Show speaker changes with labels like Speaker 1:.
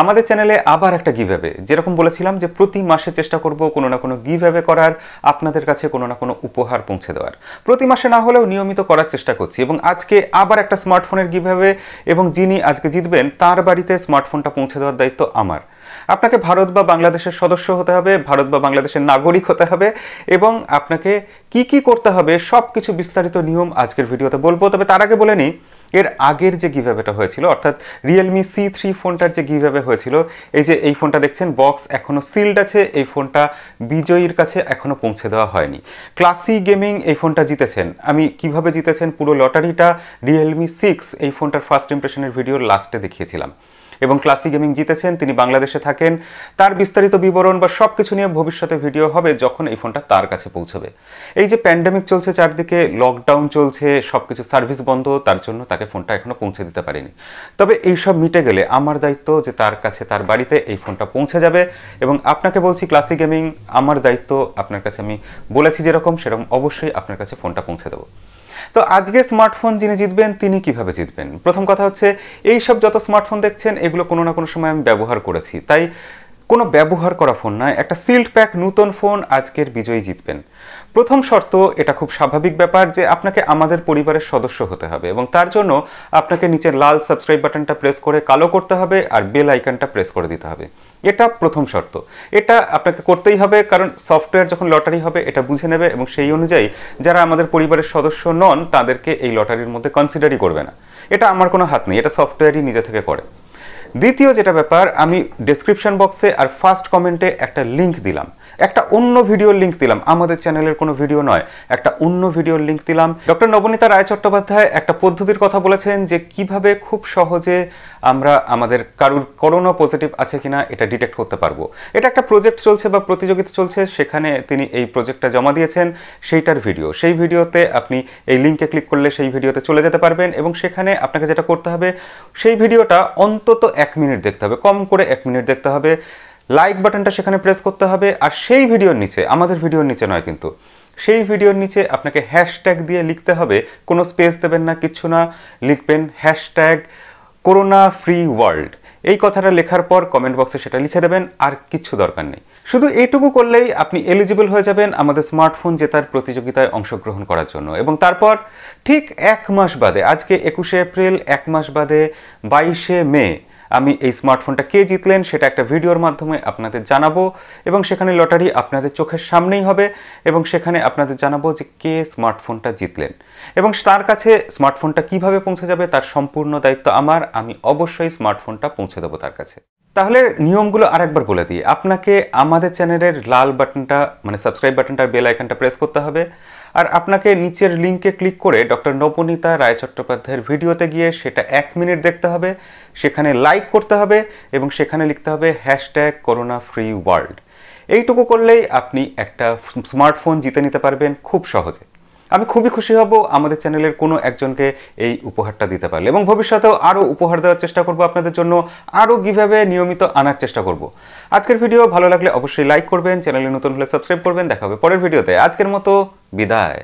Speaker 1: আমাদের চ্যানেলে আবার একটা গিভ হবে যেরকম বলেছিলাম যে প্রতি মাসে চেষ্টা করব কোনো না কোনো গিভ করার আপনাদের কাছে কোনো না কোনো উপহার পৌঁছে দেওয়ার প্রতি মাসে না হলেও নিয়মিত করার চেষ্টা করছি এবং আজকে আবার একটা স্মার্টফোনের গিভ এবং যিনি আজকে জিতবেন তার বাড়িতে স্মার্টফোনটা পৌঁছে দেওয়ার দায়িত্ব আমার আপনাকে ভারত বা বাংলাদেশের সদস্য হতে হবে ভারত বা বাংলাদেশের নাগরিক হতে হবে এবং আপনাকে কি কি করতে হবে সব কিছু বিস্তারিত নিয়ম আজকের ভিডিওতে বলবো তবে তার আগে বলে নিই এর আগের যে গিভাবেটা হয়েছিল অর্থাৎ রিয়েলমি সি থ্রি ফোনটার যে গিভাবে হয়েছিল এই যে এই ফোনটা দেখছেন বক্স এখনও সিল্ড আছে এই ফোনটা বিজয়ীর কাছে এখনও পৌঁছে দেওয়া হয়নি ক্লাসি গেমিং এই ফোনটা জিতেছেন আমি কিভাবে জিতেছেন পুরো লটারিটা রিয়েলমি সিক্স এই ফোনটার ফার্স্ট ইমপ্রেশনের ভিডিওর লাস্টে দেখিয়েছিলাম এবং ক্লাসি গেমিং জিতেছেন তিনি বাংলাদেশে থাকেন তার বিস্তারিত বিবরণ বা সব কিছু নিয়ে ভবিষ্যতে ভিডিও হবে যখন এই ফোনটা তার কাছে পৌঁছবে এই যে প্যান্ডেমিক চলছে চারদিকে লকডাউন চলছে সব কিছু সার্ভিস বন্ধ তার জন্য তাকে ফোনটা এখনও পৌঁছে দিতে পারিনি তবে এই সব মিটে গেলে আমার দায়িত্ব যে তার কাছে তার বাড়িতে এই ফোনটা পৌঁছে যাবে এবং আপনাকে বলছি ক্লাসি গেমিং আমার দায়িত্ব আপনার কাছে আমি বলেছি যেরকম সেরকম অবশ্যই আপনার কাছে ফোনটা পৌঁছে দেবো তো আজকে স্মার্টফোন যিনি জিতবেন তিনি কিভাবে জিতবেন প্রথম কথা হচ্ছে এই সব যত স্মার্টফোন দেখছেন এগুলো কোনো না কোনো সময় আমি ব্যবহার করেছি তাই কোনো ব্যবহার করা ফোন নয় একটা সিল্ড প্যাক নূতন ফোন আজকের বিজয়ী জিতবেন প্রথম শর্ত এটা খুব স্বাভাবিক ব্যাপার যে আপনাকে আমাদের পরিবারের সদস্য হতে হবে এবং তার জন্য আপনাকে নিচে লাল সাবস্ক্রাইব বাটনটা প্রেস করে কালো করতে হবে আর বেল আইকনটা প্রেস করে দিতে হবে এটা প্রথম শর্ত এটা আপনাকে করতেই হবে কারণ সফটওয়্যার যখন লটারি হবে এটা বুঝে নেবে এবং সেই অনুযায়ী যারা আমাদের পরিবারের সদস্য নন তাদেরকে এই লটারির মধ্যে কনসিডারই করবে না এটা আমার কোনো হাত নেই এটা সফটওয়্যারই নিজে থেকে করে দ্বিতীয় যেটা ব্যাপার আমি ডেসক্রিপশন বক্সে আর ফার্স্ট কমেন্টে একটা লিঙ্ক দিলাম একটা অন্য ভিডিওর লিঙ্ক দিলাম আমাদের চ্যানেলের কোনো ভিডিও নয় একটা অন্য ভিডিওর লিঙ্ক দিলাম ডক্টর নবনীতা রায় চট্টোপাধ্যায় একটা পদ্ধতির কথা বলেছেন যে কিভাবে খুব সহজে আমরা আমাদের কারুর করোনা পজিটিভ আছে কিনা এটা ডিটেক্ট করতে পারবো এটা একটা প্রজেক্ট চলছে বা প্রতিযোগিতা চলছে সেখানে তিনি এই প্রজেক্টটা জমা দিয়েছেন সেইটার ভিডিও সেই ভিডিওতে আপনি এই লিঙ্কে ক্লিক করলে সেই ভিডিওতে চলে যেতে পারবেন এবং সেখানে আপনাকে যেটা করতে হবে সেই ভিডিওটা অন্তত এক মিনিট দেখতে হবে কম করে এক মিনিট দেখতে হবে লাইক বাটনটা সেখানে প্রেস করতে হবে আর সেই ভিডিওর নিচে আমাদের ভিডিওর নিচে নয় কিন্তু সেই ভিডিওর নিচে আপনাকে হ্যাশট্যাগ দিয়ে লিখতে হবে কোনো স্পেস দেবেন না কিচ্ছু না লিখবেন হ্যাশট্যাগ করোনা ফ্রি ওয়ার্ল্ড এই কথাটা লেখার পর কমেন্ট বক্সে সেটা লিখে দেবেন আর কিছু দরকার নেই শুধু এইটুকু করলেই আপনি এলিজিবল হয়ে যাবেন আমাদের স্মার্টফোন জেতার প্রতিযোগিতায় অংশগ্রহণ করার জন্য এবং তারপর ঠিক এক মাস বাদে আজকে একুশে এপ্রিল এক মাস বাদে বাইশে মে আমি এই স্মার্টফোনটা কে জিতলেন সেটা একটা ভিডিওর মাধ্যমে আপনাদের জানাবো এবং সেখানে লটারি আপনাদের চোখের সামনেই হবে এবং সেখানে আপনাদের জানাবো যে কে স্মার্টফোনটা জিতলেন এবং তার কাছে স্মার্টফোনটা কিভাবে পৌঁছে যাবে তার সম্পূর্ণ দায়িত্ব আমার আমি অবশ্যই স্মার্টফোনটা পৌঁছে দেবো তার কাছে তাহলে নিয়মগুলো আরেকবার বলে দিই আপনাকে আমাদের চ্যানেলের লাল বাটনটা মানে সাবস্ক্রাইব বাটনটা বেল আইকনটা প্রেস করতে হবে আর আপনাকে নিচের লিঙ্কে ক্লিক করে ডক্টর নবনীতা রায় চট্টোপাধ্যায়ের ভিডিওতে গিয়ে সেটা এক মিনিট দেখতে হবে সেখানে লাইক করতে হবে এবং সেখানে লিখতে হবে হ্যাশট্যাগ করোনা ফ্রি ওয়ার্ল্ড এইটুকু করলেই আপনি একটা স্মার্টফোন জিতে নিতে পারবেন খুব সহজে আমি খুবই খুশি হব আমাদের চ্যানেলের কোনো একজনকে এই উপহারটা দিতে পারলে এবং ভবিষ্যতেও আরও উপহার দেওয়ার চেষ্টা করব আপনাদের জন্য আরও কীভাবে নিয়মিত আনার চেষ্টা করব আজকের ভিডিও ভালো লাগলে অবশ্যই লাইক করবেন চ্যানেলে নতুন হলে সাবস্ক্রাইব করবেন দেখা হবে পরের ভিডিওতে আজকের মতো বিদায়